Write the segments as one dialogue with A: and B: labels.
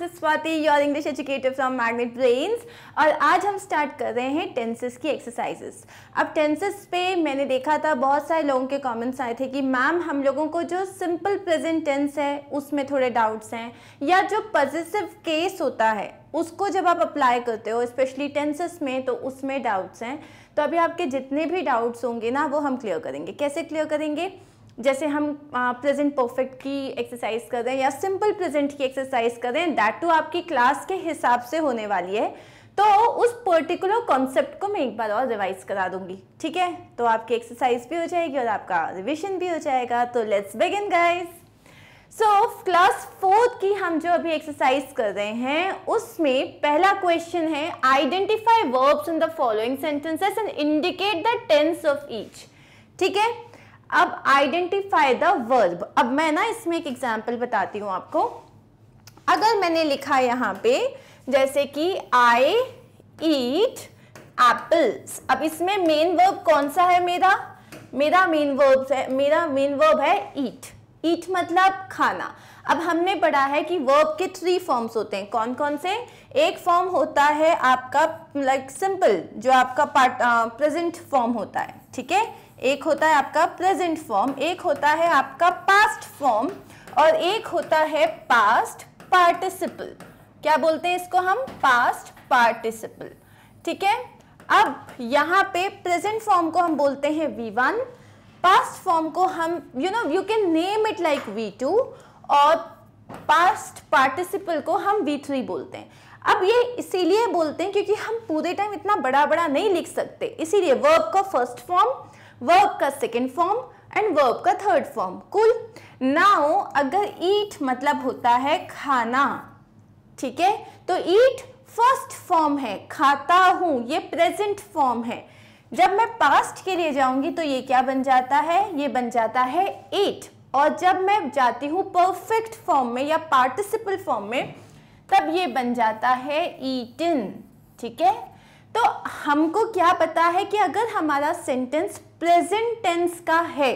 A: This is Swati your English educative from Magnet Brains और आज हम स्टार्ट कर रहे हैं टेंसेस की एक्सरसाइजेस अब टेंसेस पे मैंने देखा था बहुत सारे लोगों के कमेंट्स आए थे कि मैम हम लोगों को जो सिंपल प्रेजेंट टेंस है उसमें थोड़े डाउट्स हैं या जो पॉजिटिव केस होता है उसको जब आप अप्लाई करते हो स्पेशली टेंसेस में तो उसमें डाउट्स हैं तो अभी आपके जितने भी डाउट्स होंगे ना वो हम क्लियर करेंगे कैसे क्लियर करेंगे जैसे हम प्रेजेंट परफेक्ट की एक्सरसाइज कर रहे हैं या सिंपल प्रेजेंट की एक्सरसाइज कर रहे हैं दैट टू आपकी क्लास के हिसाब से होने वाली है तो उस पर्टिकुलर कॉन्सेप्ट को मैं एक बार और रिवाइज करा दूंगी ठीक है तो आपकी एक्सरसाइज भी हो जाएगी और आपका रिविजन भी हो जाएगा तो let's begin guys so class fourth की हम जो अभी एक्सरसाइज कर रहे हैं उसमें पहला क्वेश्चन है identify verbs in the following sentences and indicate the tense of each ठीक है अब आइडेंटिफाई द वर्ब अब मैं ना इसमें एक एग्जाम्पल बताती हूं आपको अगर मैंने लिखा यहाँ पे जैसे कि आई ईट एप्पल्स अब इसमें मेन वर्ब कौन सा है मेरा मेरा मेन वर्ब है मेरा मेन वर्ब है ईट ईट मतलब खाना अब हमने पढ़ा है कि वर्ब के थ्री फॉर्म्स होते हैं कौन कौन से एक फॉर्म होता है आपका लाइक like, सिंपल जो आपका पार्ट प्रेजेंट फॉर्म होता है ठीक है एक होता है आपका प्रेजेंट फॉर्म एक होता है आपका पास्ट फॉर्म और एक होता है पास्ट पार्टिसिपल क्या बोलते हैं इसको हम पास्ट पार्टिसिपल ठीक है अब यहाँ पे प्रेजेंट फॉर्म को हम बोलते हैं वी वन पास्ट फॉर्म को हम you know you can name it like V two और पास्ट पार्टिसिपल को हम वी थ्री बोलते हैं अब ये इसीलिए बोलते हैं क्योंकि हम पूरे टाइम इतना बड़ा बड़ा नहीं लिख सकते इसीलिए वर्ब का फर्स्ट फॉर्म वर्ब का सेकेंड फॉर्म एंड वर्ब का थर्ड फॉर्म कुल नाउ अगर ईट मतलब होता है खाना ठीक है तो ईट फर्स्ट फॉर्म है खाता हूं ये प्रेजेंट फॉर्म है जब मैं पास्ट के लिए जाऊंगी तो ये क्या बन जाता है ये बन जाता है ईट और जब मैं जाती हूं परफेक्ट फॉर्म में या पार्टिसिपल फॉर्म में तब ये बन जाता है ईटन ठीक है तो हमको क्या पता है कि अगर हमारा सेंटेंस प्रेजेंट टेंस का है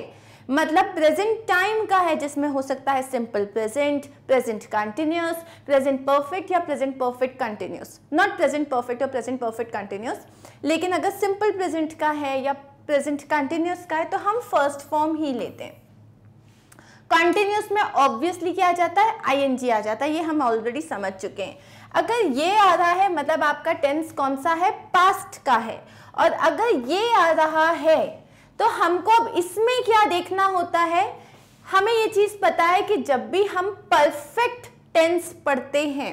A: मतलब प्रेजेंट टाइम का है जिसमें हो सकता है simple present present continuous present perfect या present perfect continuous not present perfect और प्रेजेंट परफेक्ट कंटिन्यूस लेकिन अगर सिंपल प्रेजेंट का है या प्रेजेंट कंटिन्यूस का है तो हम फर्स्ट फॉर्म ही लेते हैं कंटिन्यूस में ऑब्वियसली क्या आ जाता है आईएनजी आ जाता है ये हम ऑलरेडी समझ चुके हैं अगर ये आ रहा है मतलब आपका टेंस कौन सा है पास्ट का है और अगर ये आ रहा है तो हमको अब इसमें क्या देखना होता है हमें ये चीज़ पता है कि जब भी हम परफेक्ट टेंस पढ़ते हैं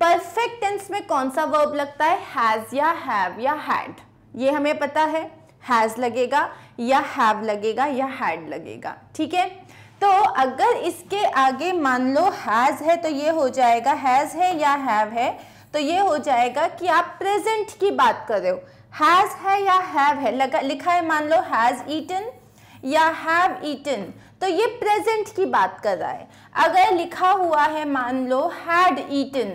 A: परफेक्ट टेंस में कौन सा वर्ब लगता है हैज़ या हैव या हैड ये हमें पता है हैज़ लगेगा या हैव लगेगा या हैड लगेगा ठीक है तो अगर इसके आगे मान लो हैज़ है तो ये हो जाएगा हैज़ है या हैव है तो ये हो जाएगा कि आप प्रेजेंट की बात कर रहे हो हैज है या हैव है लगा लिखा है मान लो हैज ईटन या हैव ईटन तो ये प्रेजेंट की बात कर रहा है अगर लिखा हुआ है मान लो हैड ईटन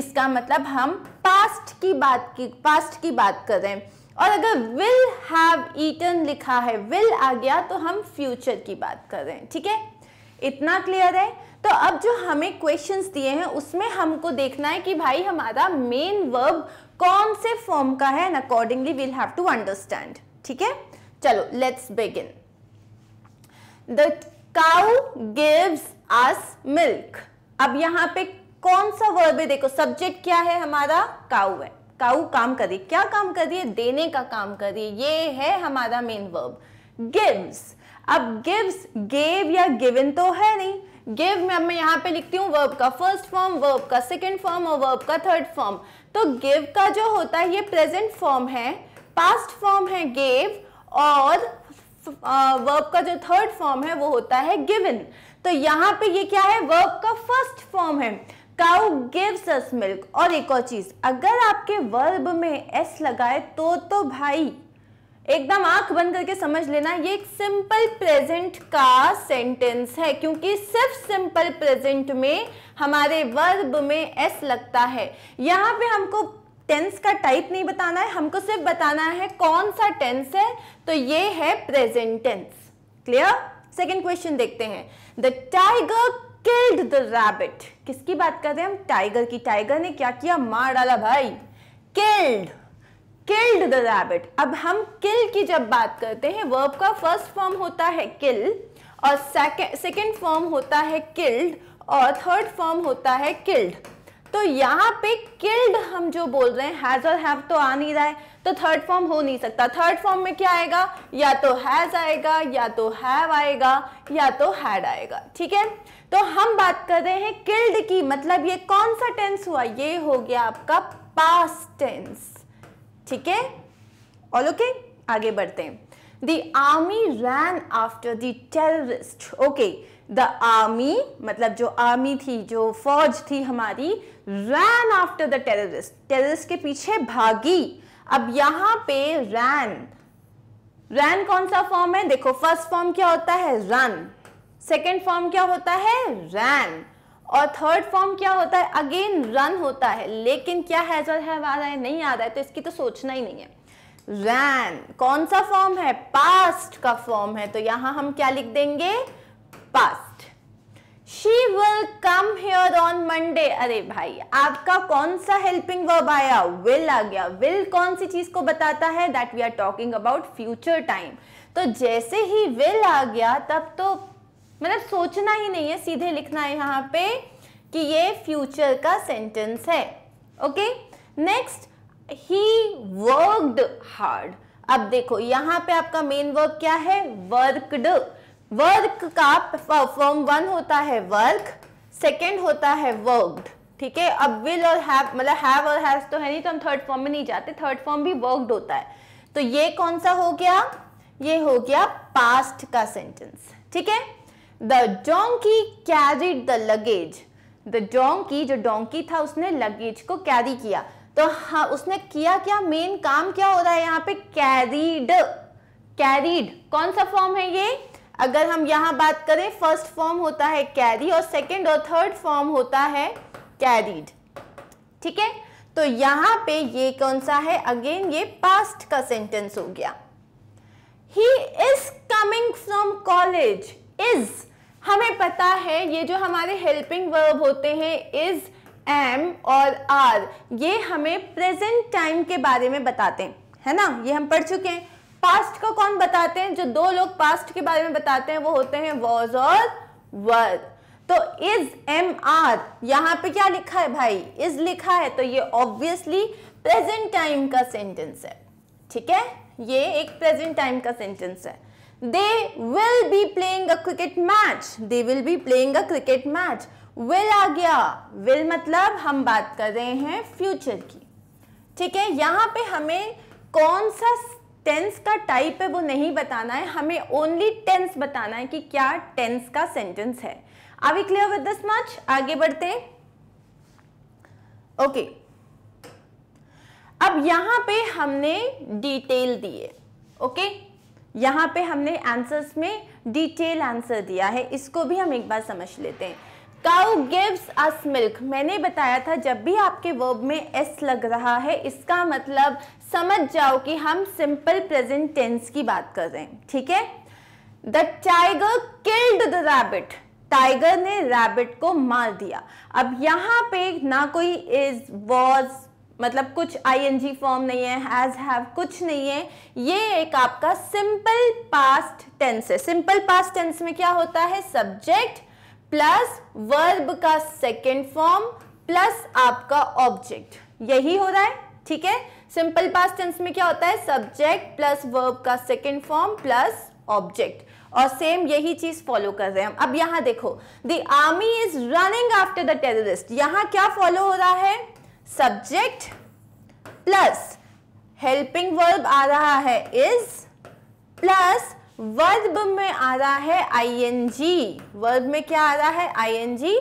A: इसका मतलब हम पास्ट की बात की पास्ट की बात कर रहे हैं और अगर विल हैव ईटन लिखा है विल आ गया तो हम फ्यूचर की बात कर रहे हैं ठीक है इतना क्लियर है तो अब जो हमें क्वेश्चंस दिए हैं उसमें हमको देखना है कि भाई हमारा मेन वर्ब कौन से फॉर्म का है and accordingly we'll have to understand ठीक है चलो let's begin the cow gives us milk अब यहां पे कौन सा वर्ब है देखो सब्जेक्ट क्या है हमारा काउ है काउ काम करिए क्या काम करिए देने का काम करिए ये है हमारा मेन वर्ब गिव्स अब गिव्स गेव या गिवन तो है नहीं गिव मैं यहाँ पे लिखती हूँ वर्ब का फर्स्ट फॉर्म वर्ब का सेकेंड फॉर्म और वर्ब का थर्ड फॉर्म तो गिव का जो होता है ये प्रेजेंट फॉर्म है पास्ट फॉर्म है गेव और वर्ब का जो थर्ड फॉर्म है वो होता है गिवन तो यहाँ पे ये क्या है वर्ब का फर्स्ट फॉर्म है काउ गिव्स अस मिल्क और एक और चीज अगर आपके वर्ब में एस लगाए तो तो भाई एकदम आंख बंद करके समझ लेना ये एक सिंपल प्रेजेंट का सेंटेंस है क्योंकि सिर्फ सिंपल प्रेजेंट में हमारे वर्ब में एस लगता है यहाँ पे हमको टेंस का टाइप नहीं बताना है हमको सिर्फ बताना है कौन सा टेंस है तो ये है present tense clear second question देखते हैं the tiger killed the rabbit किसकी बात कर रहे हैं हम टाइगर की टाइगर ने क्या किया मार डाला भाई किल्ड किल्ड द रैबिट अब हम किल की जब बात करते हैं वर्ब का फर्स्ट फॉर्म होता है किल और सेकेंड फॉर्म होता है किल्ड और थर्ड फॉर्म होता है किल्ड तो यहाँ पे किल्ड हम जो बोल रहे हैं हैज़ और हैव तो आ नहीं रहा है तो थर्ड फॉर्म हो नहीं सकता थर्ड फॉर्म में क्या आएगा या तो हैज़ आएगा या तो हैव आएगा या तो हैड आएगा ठीक है तो हम बात कर रहे हैं किल्ड की मतलब ये कौन सा टेंस हुआ ये हो गया आपका पास्ट टेंस ठीक है ऑल ओके आगे बढ़ते हैं the army ran after the terrorist okay the army मतलब जो आर्मी थी जो फौज थी हमारी ran after the terrorist terrorist के पीछे भागी अब यहां पे रैन रैन कौन सा फॉर्म है देखो फर्स्ट फॉर्म क्या होता है रन सेकेंड फॉर्म क्या होता है रैन और थर्ड फॉर्म क्या होता है अगेन रन होता है लेकिन क्या हैज और हैव आ रहा है नहीं आ रहा है तो इसकी तो सोचना ही नहीं है रैन कौन सा फॉर्म है पास्ट का फॉर्म है तो यहां हम क्या लिख देंगे past she will come here on Monday अरे भाई आपका कौन सा हेल्पिंग वर्ब आया विल आ गया विल कौन सी चीज को बताता है that we are talking about future time तो जैसे ही विल आ गया तब तो मतलब सोचना ही नहीं है सीधे लिखना है यहाँ पे कि ये फ्यूचर का सेंटेंस है okay next he worked hard अब देखो यहाँ पे आपका मेन वर्क क्या है वर्कड वर्क का फॉर्म वन होता है वर्क सेकेंड होता है वर्कड ठीक है अब विल और हैव मतलब हैव और हैज तो है नहीं तो हम थर्ड फॉर्म में नहीं जाते थर्ड फॉर्म भी वर्कड होता है तो ये कौन सा हो गया ये हो गया पास्ट का सेंटेंस ठीक है the donkey carried the luggage the donkey जो डोंकी था उसने लगेज को कैरी किया तो हाँ उसने किया क्या मेन काम क्या हो रहा है यहाँ पे कैरीड कैरीड कौन सा फॉर्म है ये अगर हम यहां बात करें फर्स्ट फॉर्म होता है कैरी और सेकेंड और थर्ड फॉर्म होता है कैरीड ठीक है तो यहां पे ये कौन सा है अगेन ये पास्ट का सेंटेंस हो गया he is coming from college is हमें पता है ये जो हमारे हेल्पिंग वर्ब होते हैं इज एम और आर ये हमें प्रेजेंट टाइम के बारे में बताते हैं है ना ये हम पढ़ चुके हैं पास्ट को कौन बताते हैं जो दो लोग पास्ट के बारे में बताते हैं वो होते हैं वॉज और वर तो इज एम आर यहाँ पे क्या लिखा है भाई इज लिखा है तो ये ऑब्वियसली प्रेजेंट टाइम का सेंटेंस है ठीक है ये एक प्रेजेंट टाइम का सेंटेंस है they will be playing a cricket match they will be playing a cricket match will आ गया will मतलब हम बात कर रहे हैं फ्यूचर की ठीक है यहाँ पे हमें कौन सा टेंस का टाइप है वो नहीं बताना है हमें ओनली टेंस बताना है कि क्या टेंस का सेंटेंस है are we clear with this much आगे बढ़ते हैं ओके अब यहां पे हमने डिटेल दिए ओके okay? यहाँ पे हमने आंसर्स में डिटेल आंसर दिया है इसको भी हम एक बार समझ लेते हैं काउ गिव्स अस मिल्क मैंने बताया था जब भी आपके वर्ब में एस लग रहा है इसका मतलब समझ जाओ कि हम सिंपल प्रेजेंट टेंस की बात कर रहे हैं ठीक है the tiger killed the rabbit tiger ने रैबिट को मार दिया अब यहाँ पे ना कोई इज वॉज मतलब कुछ आई एन जी फॉर्म नहीं है हैज हैव कुछ नहीं है ये एक आपका सिंपल पास्ट टेंस है सिंपल पास्ट टेंस में क्या होता है सब्जेक्ट प्लस वर्ब का सेकेंड फॉर्म प्लस आपका ऑब्जेक्ट यही हो रहा है ठीक है सिंपल पास्ट टेंस में क्या होता है सब्जेक्ट प्लस वर्ब का सेकेंड फॉर्म प्लस ऑब्जेक्ट और सेम यही चीज फॉलो कर रहे हैं हम अब यहां देखो the army is running after the terrorist यहां क्या फॉलो हो रहा है सब्जेक्ट प्लस हेल्पिंग वर्ब आ रहा है इज प्लस वर्ब में आ रहा है आईएनजी वर्ब में क्या आ रहा है आईएनजी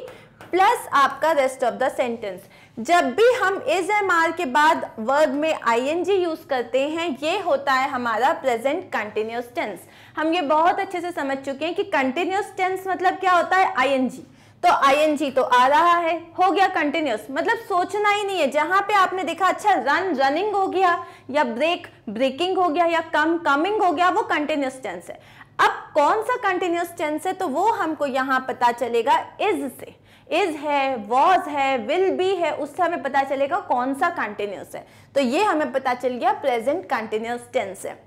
A: प्लस आपका रेस्ट ऑफ द सेंटेंस जब भी हम इज एम आर के बाद वर्ब में आईएनजी यूज करते हैं ये होता है हमारा प्रेजेंट कंटिन्यूस टेंस हम ये बहुत अच्छे से समझ चुके हैं कि कंटिन्यूस टेंस मतलब क्या होता है आईएनजी तो आईएनजी तो आ रहा है हो गया कंटिन्यूस मतलब सोचना ही नहीं है जहां पे आपने देखा अच्छा रन रनिंग हो गया या ब्रेक ब्रेकिंग हो गया या कम कमिंग हो गया वो कंटिन्यूस टेंस है अब कौन सा कंटिन्यूस टेंस है तो वो हमको यहाँ पता चलेगा इज से इज है वॉज है विल बी है उससे हमें पता चलेगा कौन सा कंटिन्यूस है तो ये हमें पता चल गया प्रेजेंट कंटिन्यूस टेंस है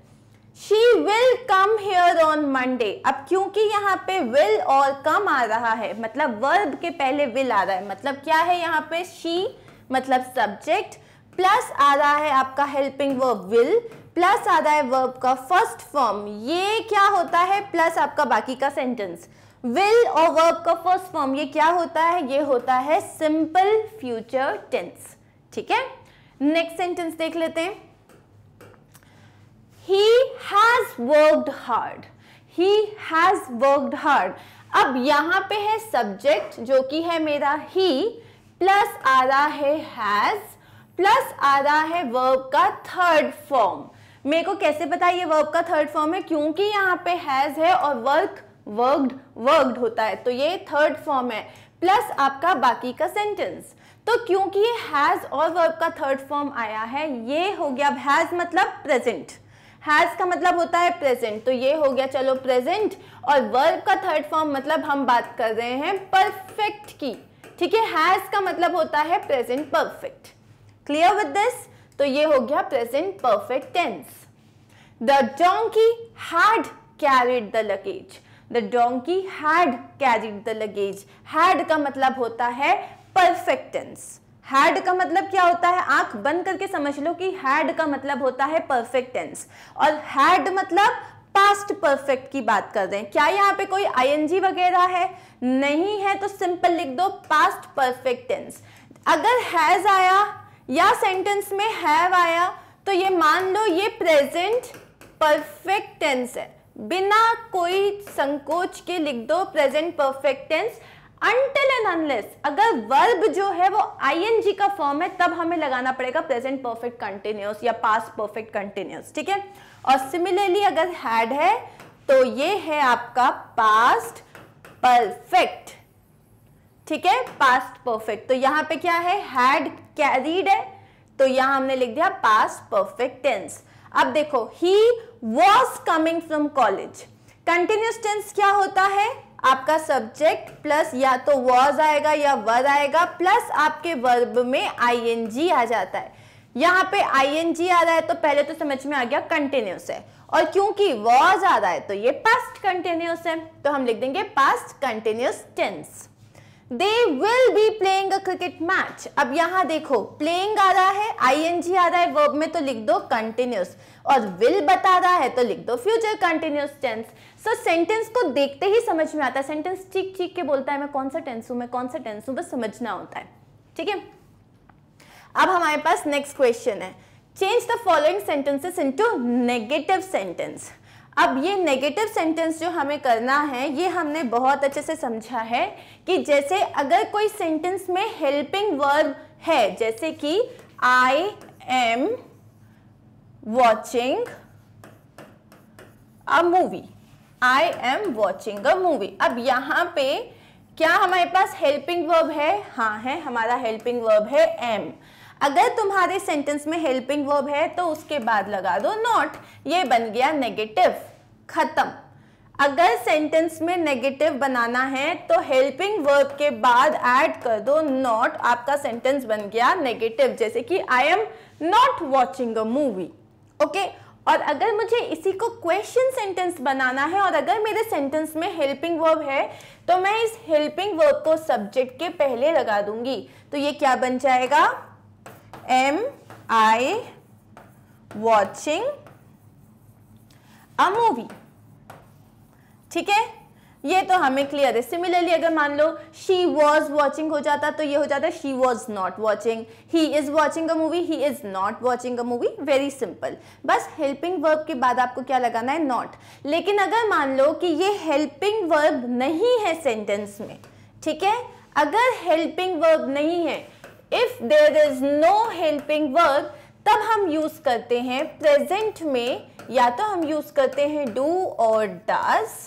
A: she will come here on Monday अब क्योंकि यहाँ पे विल और कम आ रहा है मतलब वर्ब के पहले विल आ रहा है मतलब क्या है यहाँ पे शी मतलब सब्जेक्ट प्लस आ रहा है आपका हेल्पिंग वर्ब विल प्लस आ रहा है वर्ब का फर्स्ट फॉर्म ये क्या होता है प्लस आपका बाकी का सेंटेंस विल और वर्ब का फर्स्ट फॉर्म ये क्या होता है ये होता है सिंपल फ्यूचर टेंस ठीक है नेक्स्ट सेंटेंस देख लेते हैं he has worked hard he has worked hard अब यहाँ पे है सब्जेक्ट जो कि है मेरा ही प्लस आ रहा है has प्लस आ रहा है वर्ब का थर्ड फॉर्म मेरे को कैसे पता ये वर्ब का थर्ड फॉर्म है क्योंकि यहाँ पे हैज है और वर्क worked worked होता है तो ये थर्ड फॉर्म है प्लस आपका बाकी का सेंटेंस तो क्योंकि ये हैज और वर्ब का थर्ड फॉर्म आया है ये हो गया अब हैज मतलब प्रेजेंट हैज़ का मतलब होता है प्रेजेंट तो ये हो गया चलो प्रेजेंट और वर्ब का थर्ड फॉर्म मतलब हम बात कर रहे हैं परफेक्ट की ठीक है हैज़ का मतलब होता है present perfect clear with this तो ये हो गया present perfect tense the donkey had carried the luggage the donkey had carried the luggage had का मतलब होता है परफेक्ट टेंस हैड का मतलब क्या होता है आंख बंद करके समझ लो कि हैड का मतलब होता है परफेक्ट टेंस और हैड मतलब पास्ट परफेक्ट की बात कर रहे हैं क्या यहाँ पे कोई आईएनजी वगैरह है नहीं है तो सिंपल लिख दो पास्ट परफेक्ट टेंस अगर हैज आया या सेंटेंस में हैव आया तो ये मान लो ये प्रेजेंट परफेक्ट टेंस है बिना कोई संकोच के लिख दो present perfect tense until and unless अगर वर्ब जो है वो आईएनजी का फॉर्म है तब हमें लगाना पड़ेगा प्रेजेंट परफेक्ट कंटिन्यूस या पास परफेक्ट कंटिन्यूस ठीक है और सिमिलरली अगर हैड है तो ये है आपका पास्ट परफेक्ट ठीक है पास्ट परफेक्ट तो यहां पे क्या है हैड कैरीड है तो यहां हमने लिख दिया पास्ट परफेक्ट टेंस अब देखो he was coming from college continuous tense क्या होता है आपका सब्जेक्ट प्लस या तो वॉज आएगा या वर आएगा प्लस आपके वर्ब में आईएनजी आ जाता है यहाँ पे आईएनजी आ रहा है तो पहले तो समझ में आ गया कंटिन्यूस है और क्योंकि वॉज आ रहा है तो ये पास्ट कंटिन्यूस है तो हम लिख देंगे past continuous tense they will be playing a cricket match अब यहां देखो प्लेइंग आ रहा है जी आ रहा है वर्ब में तो लिख दो कंटिन्यूस और विल बता रहा है तो लिख दो future continuous tense so sentence को देखते ही समझ में आता है सेंटेंस ठीक ठीक के बोलता है मैं कौन सा टेंस हूं मैं कौन सा टेंस हूं बस समझना होता है ठीक है अब हमारे पास नेक्स्ट क्वेश्चन है change the following sentences to negative sentence अब ये नेगेटिव सेंटेंस जो हमें करना है ये हमने बहुत अच्छे से समझा है कि जैसे अगर कोई सेंटेंस में हेल्पिंग वर्ब है जैसे कि I am watching a movie. I am watching a movie. अब यहाँ पे क्या हमारे पास हेल्पिंग वर्ब है हाँ है हमारा हेल्पिंग वर्ब है एम अगर तुम्हारे सेंटेंस में हेल्पिंग वर्ब है तो उसके बाद लगा दो नॉट ये बन गया नेगेटिव खत्म अगर सेंटेंस में नेगेटिव बनाना है तो हेल्पिंग वर्ब के बाद ऐड कर दो नॉट आपका सेंटेंस बन गया नेगेटिव जैसे कि I am not watching a movie okay और अगर मुझे इसी को क्वेश्चन सेंटेंस बनाना है और अगर मेरे सेंटेंस में हेल्पिंग वर्ब है तो मैं इस हेल्पिंग वर्ब को सब्जेक्ट के पहले लगा दूंगी तो ये क्या बन जाएगा am I watching a movie ठीक है ये तो हमें क्लियर है सिमिलरली अगर मान लो शी वॉज वॉचिंग हो जाता तो ये हो जाता she was not watching he is watching a movie he is not watching a movie very simple बस हेल्पिंग वर्ब के बाद आपको क्या लगाना है नॉट लेकिन अगर मान लो कि ये हेल्पिंग वर्ब नहीं है सेंटेंस में ठीक है अगर हेल्पिंग वर्ब नहीं है if there is no helping verb तब हम यूज करते हैं प्रेजेंट में या तो हम यूज करते हैं डू और डज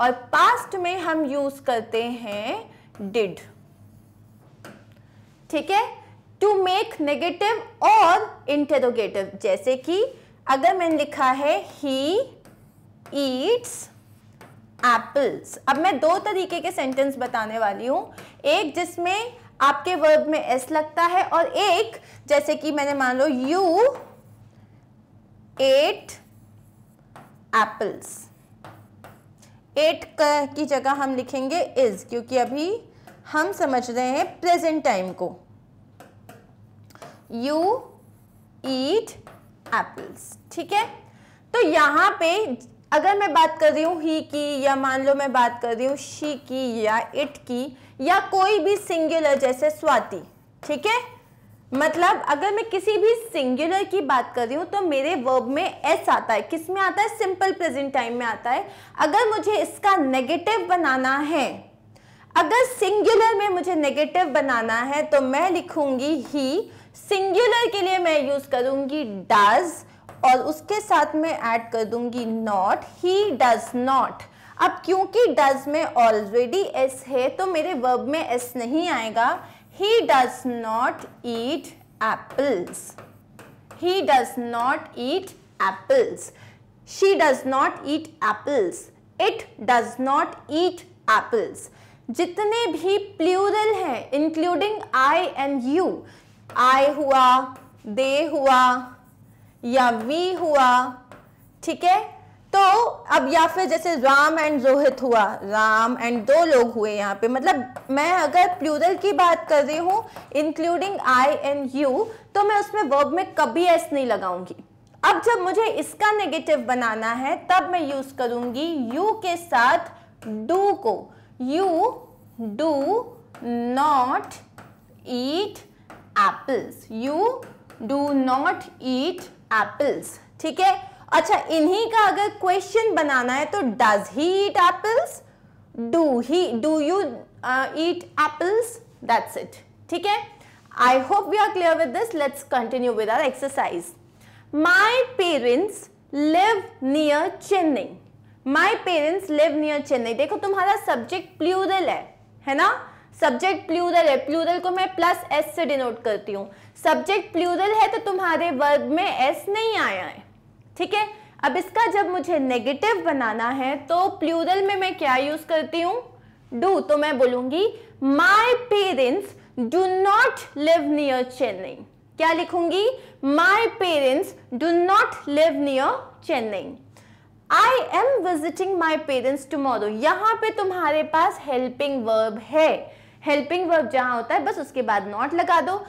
A: और पास्ट में हम यूज करते हैं डिड ठीक है टू मेक नेगेटिव और इंटेरोगेटिव जैसे कि अगर मैंने लिखा है ही ईट्स एप्पल्स अब मैं दो तरीके के सेंटेंस बताने वाली हूं एक जिसमें आपके वर्ब में एस लगता है और एक जैसे कि मैंने मान लो यू एट एप्पल्स एट की जगह हम लिखेंगे इज़ क्योंकि अभी हम समझ रहे हैं प्रेजेंट टाइम को यू ईट एप्पल्स ठीक है तो यहां पे अगर मैं बात कर रही हूं ही की या मान लो मैं बात कर रही हूं शी की या इट की या कोई भी सिंगुलर जैसे स्वाति ठीक है मतलब अगर मैं किसी भी सिंगुलर की बात कर रही हूँ तो मेरे वर्ब में एस आता है किस में आता है सिंपल प्रेजेंट टाइम में आता है अगर मुझे इसका नेगेटिव बनाना है अगर सिंगुलर में मुझे नेगेटिव बनाना है तो मैं लिखूंगी ही सिंगुलर के लिए मैं यूज़ करूंगी डज़ और उसके साथ मैं ऐड कर दूंगी नॉट ही डज नॉट अब क्योंकि डज में ऑलरेडी एस है तो मेरे वर्ब में एस नहीं आएगा He does not eat apples. He does not eat apples. She does not eat apples. It does not eat apples. जितने भी प्लूरल हैं including I and you I हुआ दे हुआ या वी हुआ ठीक है तो अब या फिर जैसे राम एंड रोहित हुआ राम एंड दो लोग हुए यहाँ पे मतलब मैं अगर प्लूरल की बात कर रही हूँ इंक्लूडिंग आई एंड यू तो मैं उसमें वर्ब में कभी एस नहीं लगाऊंगी अब जब मुझे इसका नेगेटिव बनाना है तब मैं यूज करूंगी यू के साथ डू को you do not eat apples you do not eat apples ठीक है अच्छा इन्हीं का अगर क्वेश्चन बनाना है तो does he eat apples do he do you eat apples that's it ठीक है I hope you are clear with this let's continue with our exercise my parents live near Chennai my parents live near Chennai देखो तुम्हारा subject plural है है ना subject plural है plural को मैं प्लस एस से डिनोट करती हूँ सब्जेक्ट प्लूरल है तो तुम्हारे वर्ग में एस नहीं आया है ठीक है अब इसका जब मुझे नेगेटिव बनाना है तो प्लूरल में मैं क्या यूज करती हूँ डू तो मैं बोलूंगी my parents do not live near Chennai क्या लिखूंगी my parents do not live near Chennai I am visiting my parents tomorrow यहां पे तुम्हारे पास हेल्पिंग वर्ब है हेल्पिंग वर्ब जहां होता है बस उसके बाद नॉट लगा दो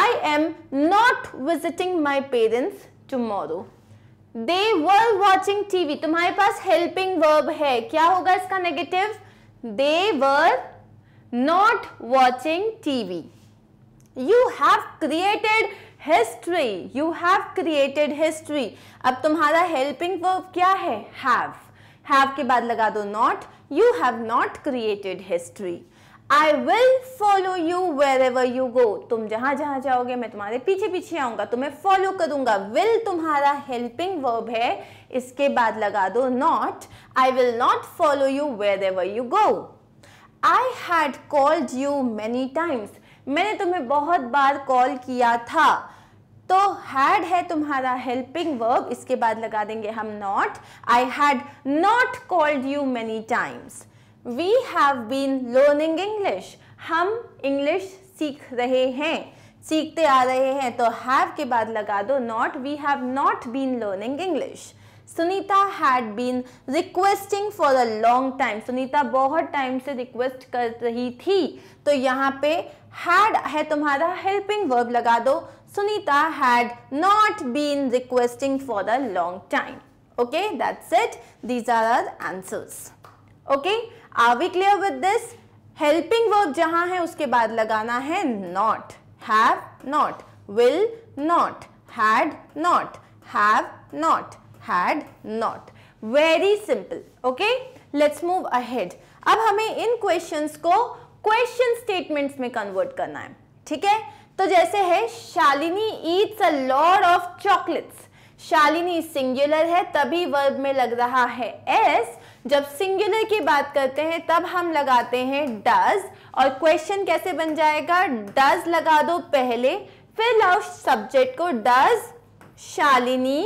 A: I am not visiting my parents tomorrow they were watching TV तुम्हारे पास हेल्पिंग वर्ब है क्या होगा इसका negative they were not watching TV you have created history you have created history अब तुम्हारा हेल्पिंग वर्ब क्या है हैव हैव के बाद लगा दो not you have not created history I will follow you wherever you go तुम जहां जहां जाओगे मैं तुम्हारे पीछे पीछे आऊंगा तुम्हें फॉलो करूंगा विल तुम्हारा हेल्पिंग वर्ब है इसके बाद लगा दो not I will not follow you wherever you go I had called you many times मैंने तुम्हें बहुत बार कॉल किया था तो हैड है तुम्हारा हेल्पिंग वर्ब इसके बाद लगा देंगे हम not I had not called you many times we have been learning English हम इंग्लिश सीख रहे हैं सीखते आ रहे हैं तो हैव के बाद लगा दो not we have not been learning English Sunita had been requesting for a long time Sunita बहुत टाइम से रिक्वेस्ट कर रही थी तो यहाँ पे हैड है तुम्हारा हेल्पिंग वर्ब लगा दो Sunita had not been requesting for a long time okay that's it these are our answers okay are we clear with this helping verb जहां है उसके बाद लगाना है not have not will not had not have not had not very simple okay let's move ahead अब हमें इन questions को क्वेश्चन स्टेटमेंट्स में कन्वर्ट करना है ठीक है तो जैसे है Shalini eats a Lord of chocolates Shalini singular है तभी वर्ब में लग रहा है एस जब सिंगुलर की बात करते हैं तब हम लगाते हैं डज और क्वेश्चन कैसे बन जाएगा डज लगा दो पहले फिर लाओ सब्जेक्ट को डज शालिनी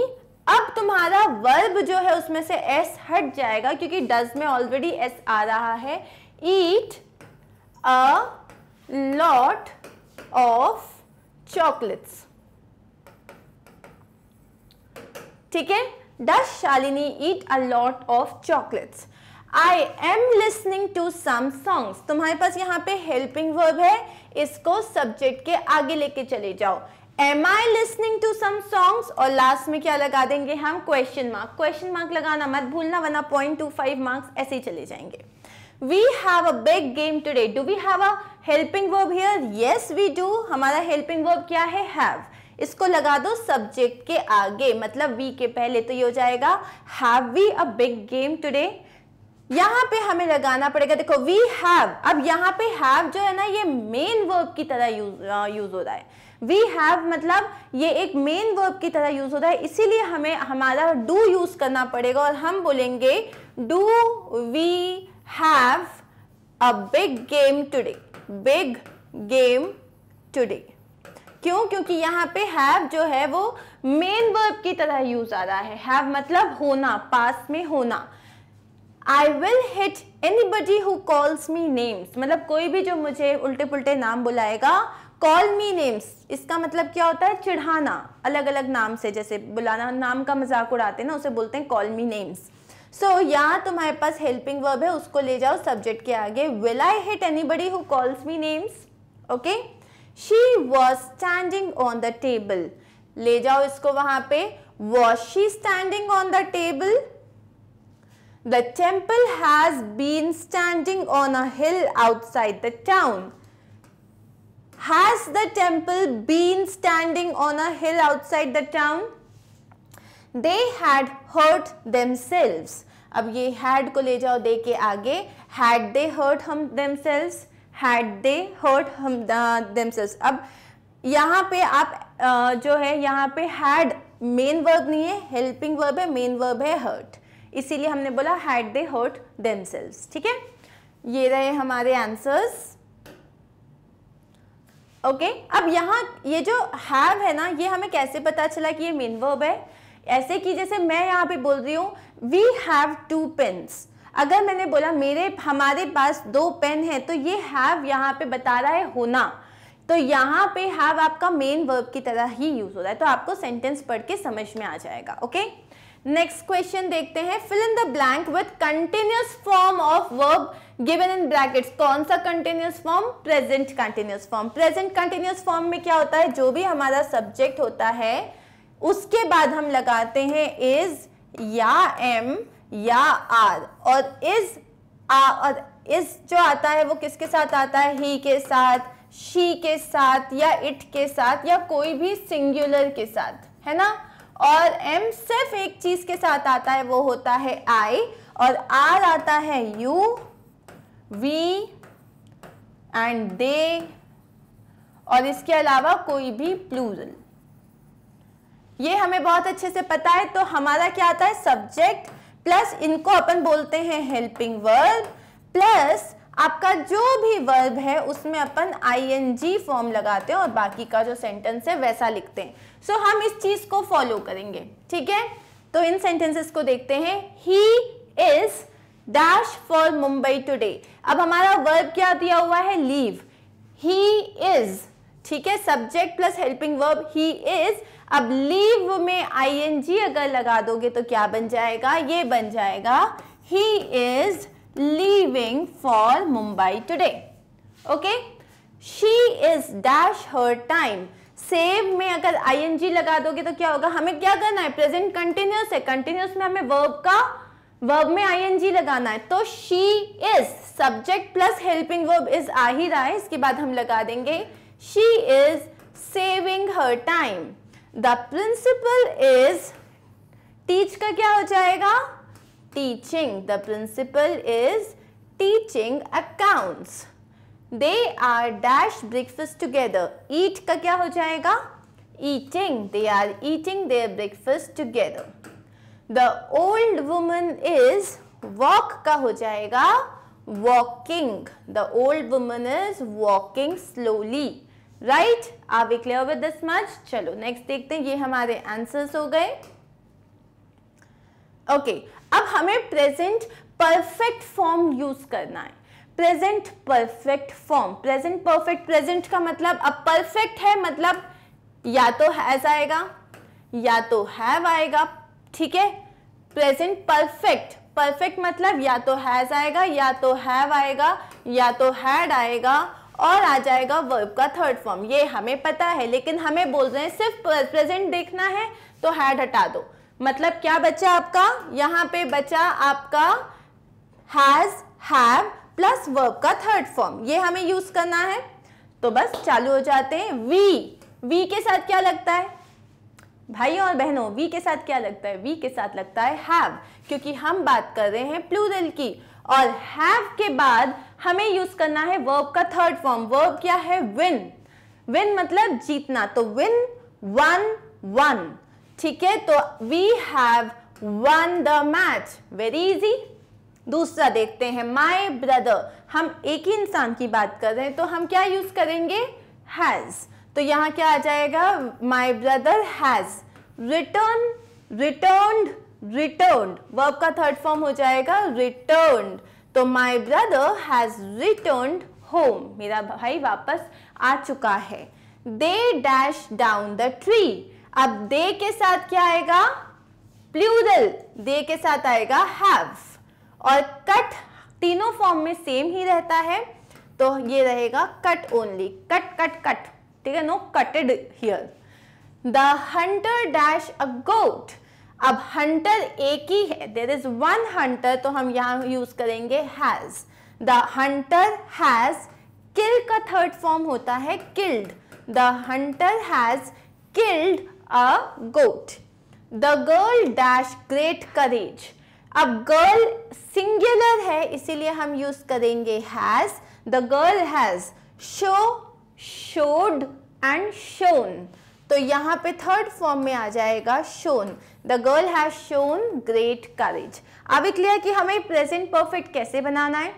A: अब तुम्हारा वर्ब जो है उसमें से एस हट जाएगा क्योंकि डज में ऑलरेडी एस आ रहा है eat a lot of chocolates ठीक है Does Shalini eat a lot of chocolates? I am listening to some songs तुम्हारे पास यहाँ पे हेल्पिंग वर्ब है इसको सब्जेक्ट के आगे लेके चले जाओ am I listening to some songs और लास्ट में क्या लगा देंगे हम क्वेश्चन मार्क क्वेश्चन मार्क लगाना मत भूलना वरना पॉइंट टू फाइव मार्क्स ऐसे ही चले जाएंगे we have a big game today do we have a helping verb here yes we do हमारा हेल्पिंग वर्ब क्या है हैव इसको लगा दो सब्जेक्ट के आगे मतलब वी के पहले तो ये हो जाएगा have we a big game today यहाँ पे हमें लगाना पड़ेगा देखो वी हैव अब यहाँ पे हैव जो है ना ये मेन वर्ब की तरह यूज हो रहा है वी हैव मतलब ये एक मेन वर्ब की तरह यूज हो रहा है इसीलिए हमें हमारा डू यूज करना पड़ेगा और हम बोलेंगे do we have a big game today big game today क्यों क्योंकि यहाँ पे हैव जो है वो मेन वर्ब की तरह यूज आ रहा है हैव मतलब होना पास में होना I will hit anybody who calls me names मतलब कोई भी जो मुझे उल्टे पुल्टे नाम बुलाएगा कॉल मी नेम्स इसका मतलब क्या होता है चिढ़ाना अलग अलग नाम से जैसे बुलाना नाम का मजाक उड़ाते हैं ना उसे बोलते हैं कॉल मी नेम्स सो या तुम्हारे पास हेल्पिंग वर्ब है उसको ले जाओ सब्जेक्ट के आगे will I hit anybody who calls me names okay she was standing on the table ले जाओ इसको वहां पे was she standing on the table The temple has been standing on a hill outside the town. Has the temple been standing on a hill outside the town? They had hurt themselves. अब ये had को ले जाओ दे के आगे had they hurt हम themselves? Had they hurt themselves अब यहाँ पे आप uh, जो है यहाँ पे हैड मेन वर्ब नहीं है हेल्पिंग वर्ब है मेन वर्ब है हर्ट इसीलिए हमने बोला हैड दे हर्ट देमसेल्स ठीक है ये रहे हमारे आंसर्स ओके okay, अब यहाँ ये जो हैव है ना ये हमें कैसे पता चला कि ये मेन वर्ब है ऐसे कि जैसे मैं यहाँ पे बोल रही हूँ वी हैव टू पेन्स अगर मैंने बोला मेरे हमारे पास दो पेन है तो ये हैव यहाँ पे बता रहा है होना तो यहाँ पे हैव आपका मेन वर्ब की तरह ही यूज हो रहा है तो आपको सेंटेंस पढ़ के समझ में आ जाएगा ओके नेक्स्ट क्वेश्चन देखते हैं fill in the blank with continuous form of verb given in brackets कौन सा continuous form present continuous form present continuous form में क्या होता है जो भी हमारा सब्जेक्ट होता है उसके बाद हम लगाते हैं इज या एम या आर और इज आ और इस जो आता है वो किसके साथ आता है ही के साथ शी के साथ या इट के साथ या कोई भी सिंगुलर के साथ है ना और एम सिर्फ एक चीज के साथ आता है वो होता है आई और आर आता है यू वी एंड दे और इसके अलावा कोई भी प्लूरल ये हमें बहुत अच्छे से पता है तो हमारा क्या आता है सब्जेक्ट प्लस इनको अपन बोलते हैं हेल्पिंग वर्ब प्लस आपका जो भी वर्ब है उसमें अपन आई फॉर्म लगाते हैं और बाकी का जो सेंटेंस है वैसा लिखते हैं सो so, हम इस चीज़ को फॉलो करेंगे ठीक है तो इन सेंटेंसेस को देखते हैं he is dash for Mumbai today अब हमारा वर्ब क्या दिया हुआ है लीव ही इज ठीक है subject plus helping verb he is अब लीव में आई अगर लगा दोगे तो क्या बन जाएगा ये बन जाएगा he is leaving for Mumbai today okay she is dash her time save में अगर आई लगा दोगे तो क्या होगा हमें क्या करना है प्रेजेंट कंटिन्यूस है कंटिन्यूस में हमें वर्ब का वर्ब में आई लगाना है तो she is subject plus helping verb is आ ही रहा है इसके बाद हम लगा देंगे she is saving her time the principal is teach का क्या हो जाएगा teaching the principal is teaching accounts they are dash breakfast together eat का क्या हो जाएगा eating they are eating their breakfast together the old woman is walk का हो जाएगा walking the old woman is walking slowly right are we clear with this much चलो next देखते हैं ये हमारे आंसर्स हो गए ओके okay, अब हमें प्रेजेंट परफेक्ट फॉर्म यूज करना है present perfect form present perfect present का मतलब अब परफेक्ट है मतलब या तो हैज आएगा या तो हैव आएगा ठीक है प्रेजेंट परफेक्ट परफेक्ट मतलब या तो हैज आएगा या तो हैव आएगा या तो हैड आएगा और आ जाएगा वर्ब का थर्ड फॉर्म ये हमें पता है लेकिन हमें बोल रहे हैं सिर्फ प्रेजेंट देखना है तो हैड हटा दो मतलब क्या बचा आपका यहाँ पे बचा आपका हैज हैव प्लस वर्ब का थर्ड फॉर्म ये हमें यूज करना है तो बस चालू हो जाते हैं वी वी के साथ क्या लगता है भाई और बहनों वी के साथ क्या लगता है वी के साथ लगता है हैव क्योंकि हम बात कर रहे हैं प्लूरल की और हैव के बाद हमें यूज करना है वर्ब का थर्ड फॉर्म वर्ब क्या है विन विन मतलब जीतना तो विन वन वन ठीक है तो we have won the match very easy दूसरा देखते हैं माई ब्रदर हम एक ही इंसान की बात कर रहे हैं तो हम क्या यूज करेंगे हैज तो यहां क्या आ जाएगा my brother has return return return verb का थर्ड फॉर्म हो जाएगा रिटर्न तो my brother has return home मेरा भाई वापस आ चुका है they dash down the tree अब दे के साथ क्या आएगा प्लूरल दे के साथ आएगा हैव और कट तीनों फॉर्म में सेम ही रहता है तो ये रहेगा cut only cut cut cut ठीक है no cutted here the hunter dash a goat अब हंटर एक ही है देर इज वन हंटर तो हम यहां यूज करेंगे has the hunter has kill का थर्ड फॉर्म होता है killed the hunter has killed a goat the girl dash great courage अब गर्ल सिंगुलर है इसीलिए हम यूज करेंगे has the girl has show showed and shown तो यहां पे थर्ड फॉर्म में आ जाएगा shown the girl has shown great courage अभी क्लियर कि हमें प्रेजेंट परफेक्ट कैसे बनाना है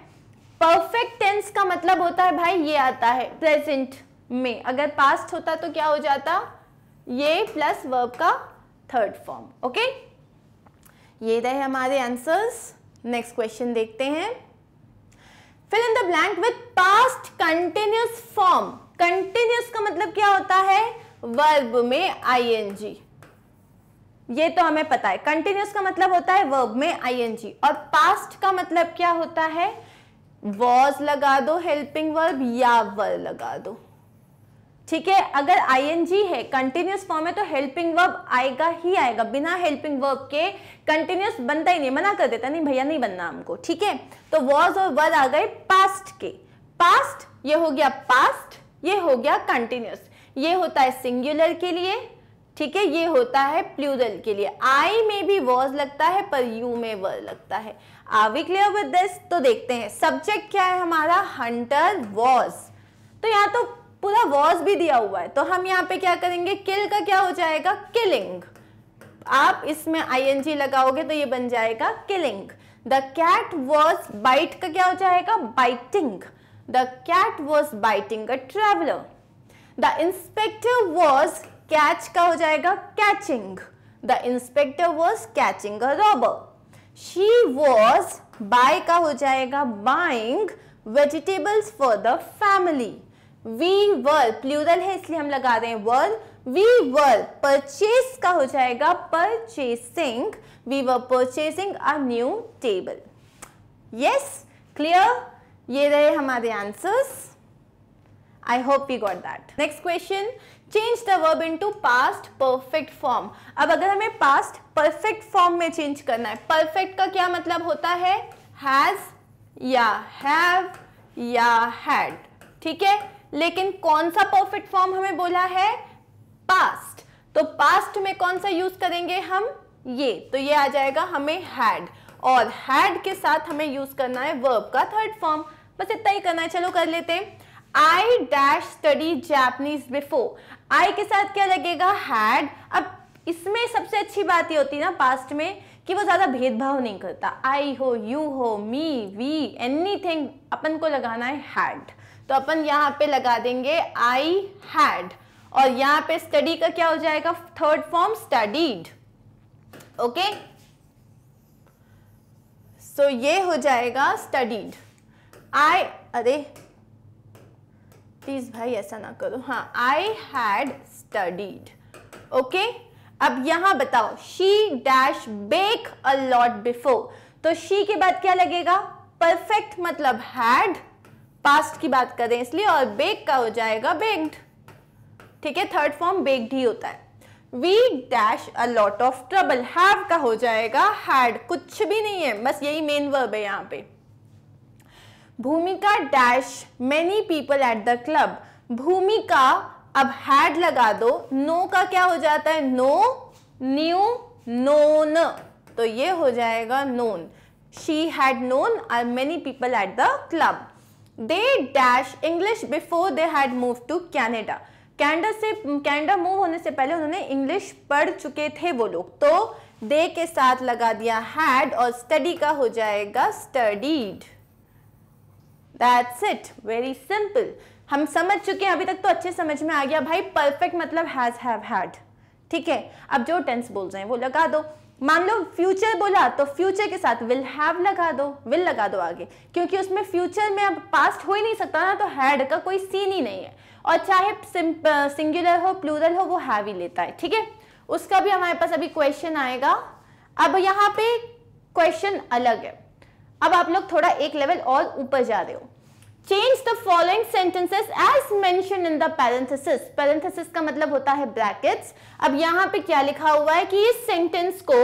A: परफेक्ट टेंस का मतलब होता है भाई ये आता है प्रेजेंट में अगर पास्ट होता तो क्या हो जाता ये प्लस वर्ब का थर्ड फॉर्म ओके ये रहे हमारे आंसर्स नेक्स्ट क्वेश्चन देखते हैं fill in the blank with past continuous form continuous का मतलब क्या होता है वर्ब में आई जी ये तो हमें पता है कंटिन्यूस का मतलब होता है वर्ब में आईएनजी और पास्ट का मतलब क्या होता है वॉज लगा दो हेल्पिंग वर्ब या वर लगा दो ठीक है अगर आईएनजी है कंटिन्यूस फॉर्म है तो हेल्पिंग वर्ब आएगा ही आएगा बिना हेल्पिंग वर्ब के कंटिन्यूस बनता ही नहीं मना कर देता नहीं भैया नहीं बनना हमको ठीक है तो वॉज और वर आ गए पास्ट के पास्ट ये हो गया पास्ट ये हो गया कंटिन्यूस ये होता है सिंगुलर के लिए ठीक है ये होता है प्लूरल के लिए आई में भी वॉज लगता है पर यू में व लगता है are we clear with this तो देखते हैं सब्जेक्ट क्या है हमारा हंटर वॉज तो यहाँ तो पूरा वॉज भी दिया हुआ है तो हम यहाँ पे क्या करेंगे किल का क्या हो जाएगा किलिंग आप इसमें आईएनजी लगाओगे तो ये बन जाएगा killing the cat was bite का क्या हो जाएगा biting the cat was biting a traveller the inspector was catch का हो जाएगा catching the inspector was catching a robber she was buy का हो जाएगा buying vegetables for the family we were plural है इसलिए हम लगा रहे हैं वर वी वर परचेज का हो जाएगा purchasing we were purchasing a new table yes clear ये रहे हमारे answers I hope you got that next question change the verb into past perfect form अब अगर हमें पास्ट परफेक्ट फॉर्म में चेंज करना है परफेक्ट का क्या मतलब होता है हैज या हैव या हैड ठीक है लेकिन कौन सा परफेक्ट फॉर्म हमें बोला है पास्ट तो पास्ट में कौन सा यूज करेंगे हम ये तो ये आ जाएगा हमें हैड और हैड के साथ हमें यूज करना है वर्ब का थर्ड फॉर्म बस इतना ही करना है चलो कर लेते हैं I dash study Japanese before I के साथ क्या लगेगा हैड अब इसमें सबसे अच्छी बात ये होती है ना पास्ट में कि वो ज़्यादा भेदभाव नहीं करता आई हो यू हो मी वी एनी थिंग अपन को लगाना है हैड तो अपन यहाँ पे लगा देंगे आई हैड और यहाँ पे स्टडी का क्या हो जाएगा third form studied okay so ये हो जाएगा स्टडीड आई अरे प्लीज़ भाई ऐसा ना करो हाँ आई हैड स्टडीड ओके अब यहां बताओ she dash bake a lot before तो शी के बाद क्या लगेगा परफेक्ट मतलब हैड पास्ट की बात करें इसलिए और बेक का हो जाएगा बेक्ड ठीक है थर्ड फॉर्म बेक्ड ही होता है we dash a lot of trouble have का हो जाएगा हैड कुछ भी नहीं है बस यही मेन वर्ब है यहाँ पे Bhumika dash many people at the club Bhumika अब हैड लगा दो नो का क्या हो जाता है नो न्यू नोन तो ये हो जाएगा known she had known are many people at the club they dash English before they had move to Canada Canada से कैनेडा मूव होने से पहले उन्होंने इंग्लिश पढ़ चुके थे वो लोग तो दे के साथ लगा दिया हैड और स्टडी का हो जाएगा studied that's it very simple हम समझ चुके हैं अभी तक तो अच्छे समझ में आ गया भाई परफेक्ट मतलब हैज़ हैव हैड ठीक है अब जो टेंस बोल रहे हैं वो लगा दो मान लो फ्यूचर बोला तो फ्यूचर के साथ विल हैव लगा दो विल लगा दो आगे क्योंकि उसमें फ्यूचर में अब पास्ट हो ही नहीं सकता ना तो हैड का कोई सीन ही नहीं है और चाहे सिंगुलर हो प्लूरल हो वो हैव ही लेता है ठीक है उसका भी हमारे पास अभी क्वेश्चन आएगा अब यहाँ पे क्वेश्चन अलग है अब आप लोग थोड़ा एक लेवल और ऊपर जा रहे हो change the following sentences as mention in the parenthesis parenthesis का मतलब होता है ब्रैकेट्स अब यहां पे क्या लिखा हुआ है कि इस सेंटेंस को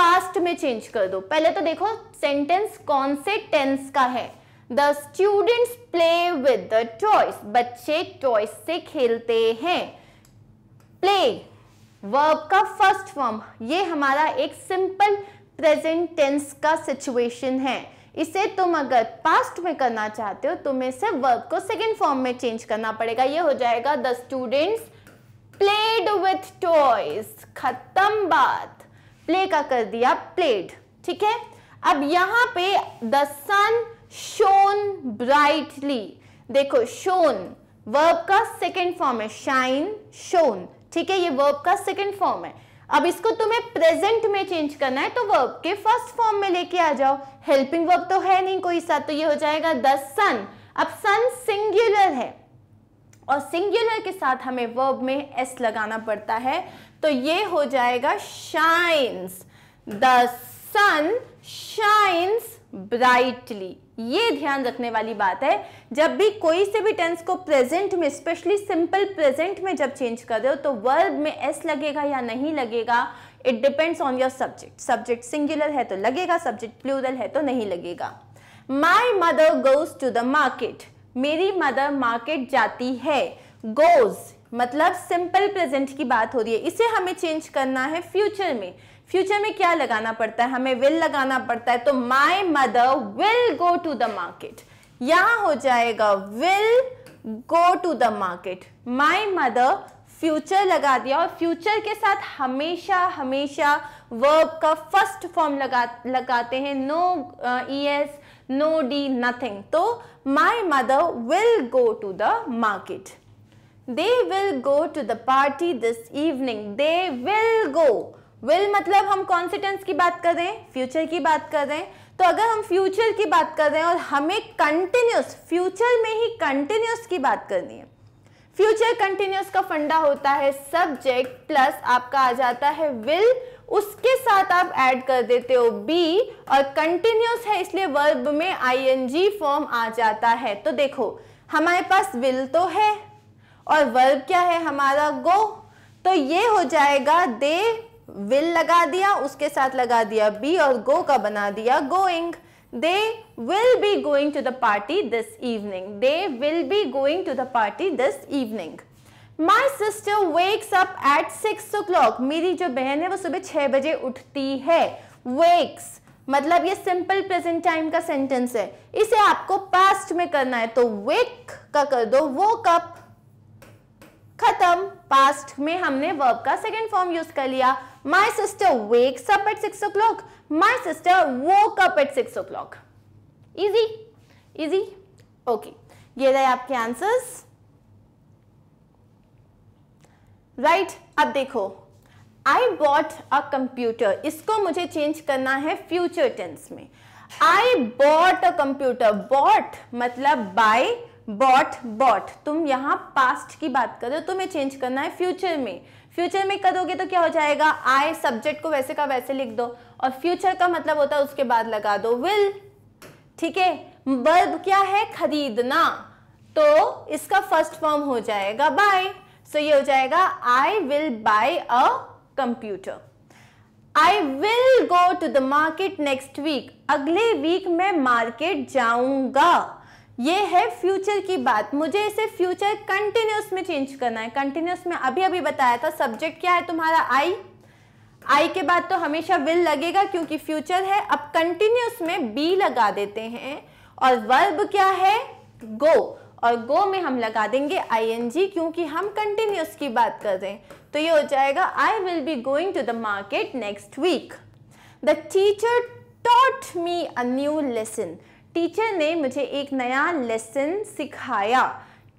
A: पास्ट में चेंज कर दो पहले तो देखो सेंटेंस कौन से टेंस का है the students play with the toys बच्चे टॉयस से खेलते हैं प्ले वर्ब का फर्स्ट फॉर्म ये हमारा एक सिंपल प्रेजेंट टेंस का सिचुएशन है इसे तुम अगर पास्ट में करना चाहते हो तुम्हें से वर्ब को सेकेंड फॉर्म में चेंज करना पड़ेगा ये हो जाएगा the students played with toys खत्म बात प्ले का कर दिया प्लेड ठीक है अब यहां पे द सन शोन ब्राइटली देखो शोन वर्ब का सेकेंड फॉर्म है शाइन शोन ठीक है ये वर्ब का सेकेंड फॉर्म है अब इसको तुम्हें प्रेजेंट में चेंज करना है तो वर्ब के फर्स्ट फॉर्म में लेके आ जाओ हेल्पिंग वर्ब तो है नहीं कोई सा तो ये हो जाएगा द सन अब सन सिंगुलर है और सिंगुलर के साथ हमें वर्ब में एस लगाना पड़ता है तो ये हो जाएगा shines the sun shines brightly ये ध्यान रखने वाली बात है जब भी कोई से भी टेंस को प्रेजेंट में स्पेशली सिंपल प्रेजेंट में जब चेंज कर रहे हो तो वर्ब में एस लगेगा या नहीं लगेगा it depends on your subject subject singular है तो लगेगा सब्जेक्ट प्लूरल है तो नहीं लगेगा my mother goes to the market मेरी मदर मार्केट जाती है गोज मतलब सिंपल प्रेजेंट की बात हो रही है इसे हमें चेंज करना है फ्यूचर में फ्यूचर में क्या लगाना पड़ता है हमें विल लगाना पड़ता है तो my mother will go to the market यहां हो जाएगा will go to the market my mother future लगा दिया और फ्यूचर के साथ हमेशा हमेशा वर्ब का फर्स्ट फॉर्म लगा लगाते हैं no E S no D nothing तो my mother will go to the market they will go to the party this evening they will go will मतलब हम कॉन्सिटेंस की बात कर रहे हैं फ्यूचर की बात कर रहे हैं तो अगर हम फ्यूचर की बात कर रहे हैं और हमें कंटिन्यूस फ्यूचर में ही कंटिन्यूस की बात करनी है फ्यूचर कंटिन्यूस का फंडा होता है सब्जेक्ट प्लस आपका आ जाता है विल उसके साथ आप ऐड कर देते हो बी और कंटिन्यूस है इसलिए वर्ब में आईएनजी फॉर्म आ जाता है तो देखो हमारे पास विल तो है और वर्ब क्या है हमारा गो तो ये हो जाएगा दे विल लगा दिया उसके साथ लगा दिया बी और गो का बना दिया going will be going to the party this evening they will be going to the party this evening my sister wakes up at six o'clock मेरी जो बहन है वो सुबह छह बजे उठती है वेक्स मतलब ये सिंपल प्रेजेंट टाइम का सेंटेंस है इसे आपको पास्ट में करना है तो वेक का कर दो वो कप खत्म पास्ट में हमने वर्ब का सेकेंड फॉर्म यूज कर लिया My sister wakes up at 6 o'clock. My sister woke up at 6 o'clock. Easy? Easy? Okay. ये रहे आपके आंसर्स राइट right? अब देखो आई बॉट अ कंप्यूटर इसको मुझे चेंज करना है फ्यूचर टेंस में I bought a computer bought मतलब बाय बॉट बॉट तुम यहां पास्ट की बात कर रहे हो तुम्हें चेंज करना है फ्यूचर में फ्यूचर में करोगे तो क्या हो जाएगा आई सब्जेक्ट को वैसे का वैसे लिख दो और फ्यूचर का मतलब होता है उसके बाद लगा दो विल ठीक है बल्ब क्या है खरीदना तो इसका फर्स्ट फॉर्म हो जाएगा बाय सो ये हो जाएगा I will buy a computer I will go to the market next week अगले वीक मैं मार्केट जाऊंगा ये है फ्यूचर की बात मुझे इसे फ्यूचर कंटिन्यूस में चेंज करना है कंटिन्यूस में अभी अभी बताया था सब्जेक्ट क्या है तुम्हारा आई आई के बाद तो हमेशा विल लगेगा क्योंकि फ्यूचर है अब कंटिन्यूस में बी लगा देते हैं और वर्ब क्या है गो और गो में हम लगा देंगे आई क्योंकि हम कंटिन्यूस की बात कर रहे हैं तो ये हो जाएगा I will be going to the market next week the teacher taught me a new lesson teacher ने मुझे एक नया लेसन सिखाया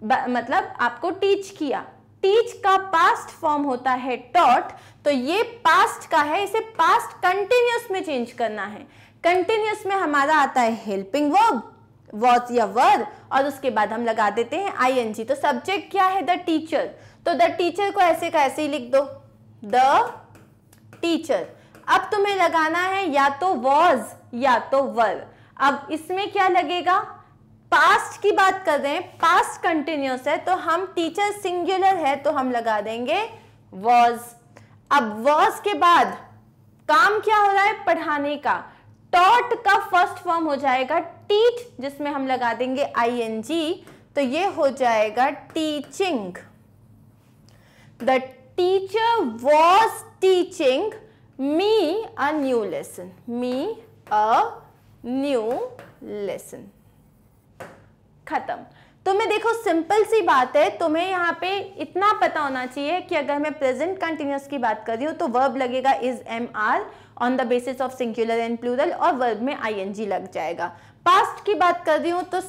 A: मतलब आपको टीच किया टीच का पास्ट फॉर्म होता है टॉट तो ये पास्ट का है इसे पास्ट कंटिन्यूस में चेंज करना है कंटिन्यूस में हमारा आता है हेल्पिंग वर्ब वॉज या वर्ड और उसके बाद हम लगा देते हैं आई जी तो सब्जेक्ट क्या है द टीचर तो द टीचर को ऐसे का ऐसे ही लिख दो द टीचर अब तुम्हें लगाना है या तो वॉज या तो वर अब इसमें क्या लगेगा पास्ट की बात कर रहे हैं पास्ट कंटिन्यूस है तो हम टीचर सिंगुलर है तो हम लगा देंगे वॉज अब वॉज के बाद काम क्या हो रहा है पढ़ाने का टॉट का फर्स्ट फॉर्म हो जाएगा टीच जिसमें हम लगा देंगे आई तो ये हो जाएगा teaching the teacher was teaching me a new lesson me a new lesson खत्म तुम्हें तो देखो सिंपल सी बात है तुम्हें यहाँ पे इतना पता होना चाहिए कि अगर मैं प्रेजेंट कंटिन्यूस की बात कर रही हूँ तो वर्ब लगेगा is am are on the basis of singular and plural और वर्ब में आईएनजी लग जाएगा पास्ट की बात कर रही हूँ तो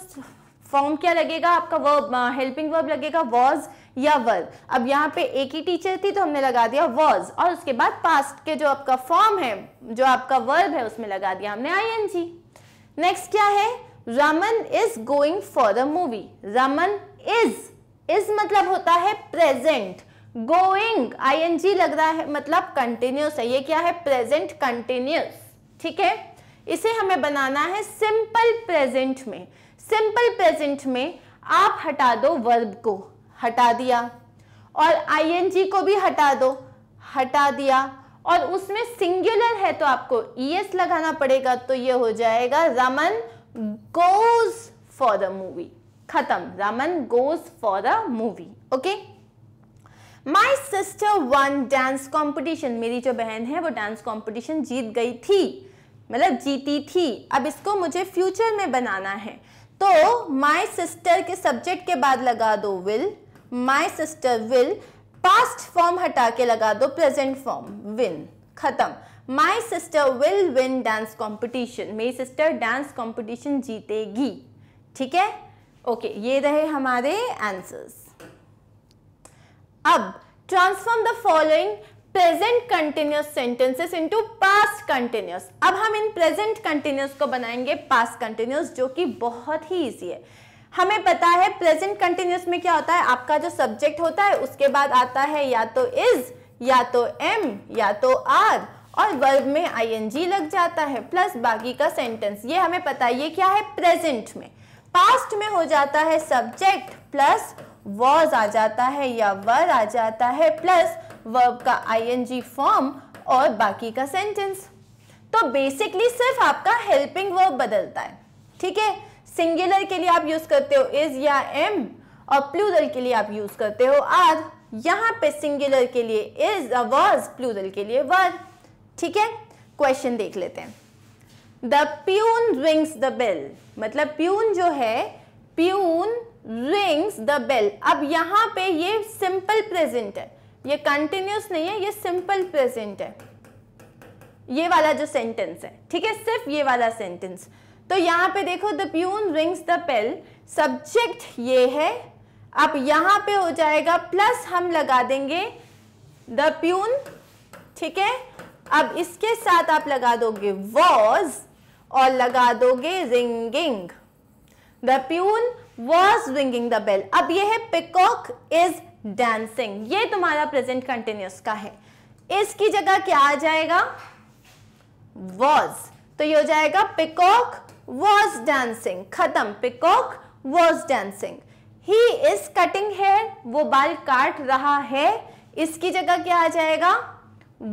A: फॉर्म क्या लगेगा आपका वर्ब हेल्पिंग वर्ब लगेगा वॉज या वर्ब अब यहाँ पे एक ही टीचर थी तो हमने लगा दिया वॉज और उसके बाद पास्ट के जो आपका फॉर्म है जो आपका वर्ब है उसमें लगा दिया हमने जी नेक्स्ट क्या है Raman is going for the movie Raman is is मतलब होता है present going I N G लग रहा है मतलब कंटिन्यूस है ये क्या है प्रेजेंट कंटिन्यूस ठीक है इसे हमें बनाना है सिंपल प्रेजेंट में सिंपल प्रेजेंट में आप हटा दो वर्ब को हटा दिया और आई एन जी को भी हटा दो हटा दिया और उसमें सिंगुलर है तो आपको ई e एस लगाना पड़ेगा तो ये हो जाएगा Raman goes for the movie खत्म Raman goes for the movie okay my sister won dance competition मेरी जो बहन है वो डांस कंपटीशन जीत गई थी मतलब जीती थी अब इसको मुझे फ्यूचर में बनाना है तो माय सिस्टर के सब्जेक्ट के बाद लगा दो will my sister will past form हटा के लगा दो प्रेजेंट फॉर्म विन खत्म my sister will win dance competition मेरी सिस्टर डांस कॉम्पिटिशन जीतेगी ठीक है ओके ये रहे हमारे आंसर्स अब transform the following present continuous sentences into past continuous अब हम इन प्रेजेंट कंटिन्यूस को बनाएंगे पास्ट कंटिन्यूस जो कि बहुत ही इजी है हमें पता है प्रेजेंट कंटिन्यूस में क्या होता है आपका जो सब्जेक्ट होता है उसके बाद आता है या तो इज या तो एम या तो आर और वर्ब में आई लग जाता है प्लस बाकी का सेंटेंस ये हमें पता है ये क्या है प्रेजेंट में पास्ट में हो जाता है सब्जेक्ट प्लस वॉज आ जाता है या वर आ जाता है प्लस वर्ब का आई फॉर्म और बाकी का सेंटेंस तो बेसिकली सिर्फ आपका हेल्पिंग वर्ब बदलता है ठीक है सिंगुलर के लिए आप यूज करते हो इज या एम और प्लूरल के लिए आप यूज करते हो आर यहाँ पे सिंगुलर के लिए इज अ वर्ज प्लूरल के लिए वर ठीक है क्वेश्चन देख लेते हैं the peon rings the bell मतलब प्यून जो है प्यून रिंग्स द बेल अब यहाँ पे ये सिंपल प्रेजेंट है ये कंटिन्यूस नहीं है ये सिंपल प्रेजेंट है ये वाला जो सेंटेंस है ठीक है सिर्फ ये वाला सेंटेंस तो यहाँ पे देखो the peon rings the bell subject ये है अब यहाँ पे हो जाएगा प्लस हम लगा देंगे द प्यून ठीक है अब इसके साथ आप लगा दोगे वॉज और लगा दोगे ringing the peon was ringing the bell अब यह है पिकॉक इज डांसिंग ये तुम्हारा प्रेजेंट कंटिन्यूस का है इसकी जगह क्या आ जाएगा वॉज तो ये हो जाएगा पिकॉक was dancing खत्म peacock was dancing he is cutting hair वो बाल काट रहा है इसकी जगह क्या आ जाएगा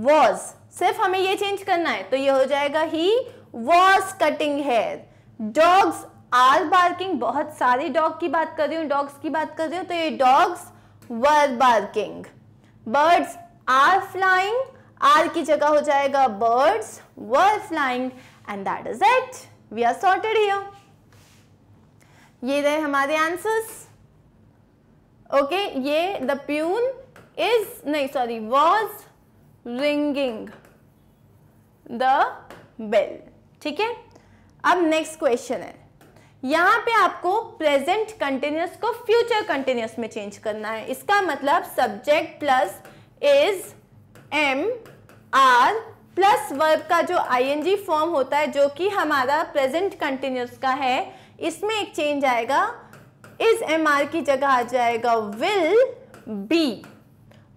A: was सिर्फ हमें ये चेंज करना है तो ये हो जाएगा he was cutting hair dogs are barking बहुत सारे डॉग की बात कर रही हूँ डॉग्स की बात कर रही हूँ तो ये dogs were barking birds are flying are की जगह हो जाएगा birds were flying and that is it we are sorted here ये रहे हमारे आंसर्स ओके ये द प्यून इज नहीं sorry was ringing the bell ठीक है अब नेक्स्ट क्वेश्चन है यहां पे आपको प्रेजेंट कंटिन्यूस को फ्यूचर कंटिन्यूस में चेंज करना है इसका मतलब subject plus is am are plus verb का जो आईएनजी फॉर्म होता है जो कि हमारा प्रेजेंट कंटिन्यूस का है इसमें एक चेंज आएगा इस एम आर की जगह आ जाएगा विल बी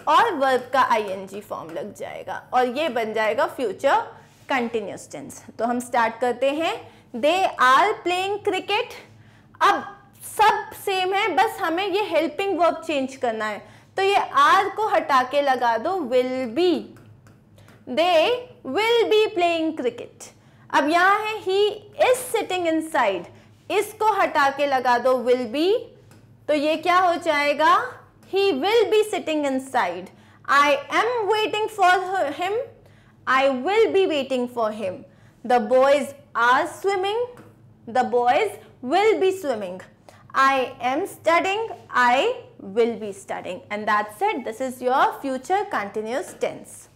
A: और वर्ब का आईएनजी फॉर्म लग जाएगा और ये बन जाएगा फ्यूचर कंटिन्यूस टेंस तो हम स्टार्ट करते हैं दे आर प्लेइंग क्रिकेट अब सब सेम है बस हमें ये हेल्पिंग वर्ब चेंज करना है तो ये आर को हटा के लगा दो will be they will be playing cricket. अब यहाँ है he is sitting inside. इसको हटा के लगा दो will be तो ये क्या हो जाएगा he will be sitting inside. I am waiting for him. I will be waiting for him. The boys are swimming. The boys will be swimming. I am studying. I will be studying. And that's it. This is your future continuous tense.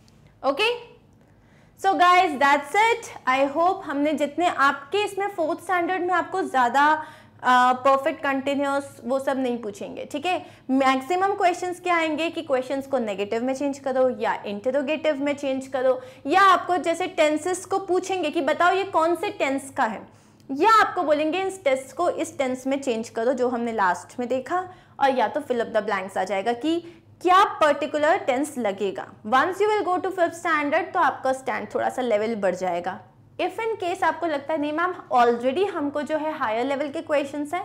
A: Okay so guys that's it I hope हमने जितने आपके इसमें fourth standard में आपको ज़्यादा perfect continuous वो सब नहीं पूछेंगे ठीक है मैक्सिमम क्वेश्चंस क्या आएंगे कि क्वेश्चंस को नेगेटिव में चेंज करो या इंटरोगेटिव में चेंज करो या आपको जैसे टेंसेस को पूछेंगे कि बताओ ये कौन से टेंस का है या आपको बोलेंगे इस टेंस को इस टेंस में चेंज करो जो हमने लास्ट में देखा और या तो फिलअप द ब्लैंक्स आ जाएगा कि क्या पर्टिकुलर टेंस लगेगा once you will go to fifth standard तो आपका स्टैंड थोड़ा सा लेवल बढ़ जाएगा इफ़ इन केस आपको लगता है नहीं मैम ऑलरेडी हमको जो है हायर लेवल के क्वेश्चन हैं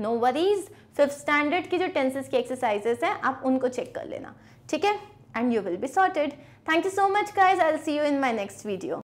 A: नो वरीज फिफ्थ स्टैंडर्ड की जो टेंसेस की एक्सरसाइजेस हैं आप उनको चेक कर लेना ठीक है and you will be sorted thank you so much guys I see you in my next video